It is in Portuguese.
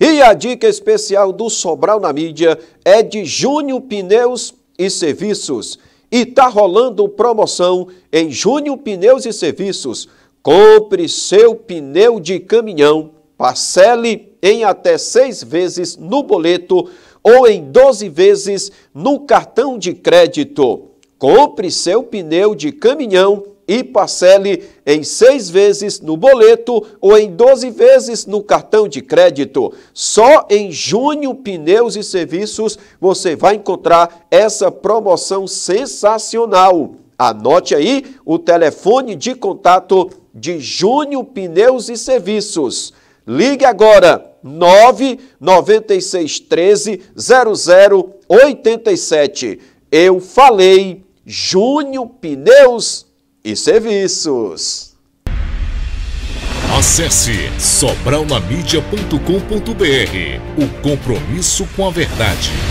E a dica especial do Sobral na mídia é de Júnior Pneus e Serviços. E tá rolando promoção em Júnior Pneus e Serviços. Compre seu pneu de caminhão, parcele em até seis vezes no boleto ou em 12 vezes no cartão de crédito. Compre seu pneu de caminhão e parcele em seis vezes no boleto ou em 12 vezes no cartão de crédito. Só em junho pneus e serviços você vai encontrar essa promoção sensacional. Anote aí o telefone de contato de Júnior Pneus e Serviços. Ligue agora 99613 0087. Eu falei Júnior Pneus e serviços. Acesse sobralnamídia.com.br. O compromisso com a verdade.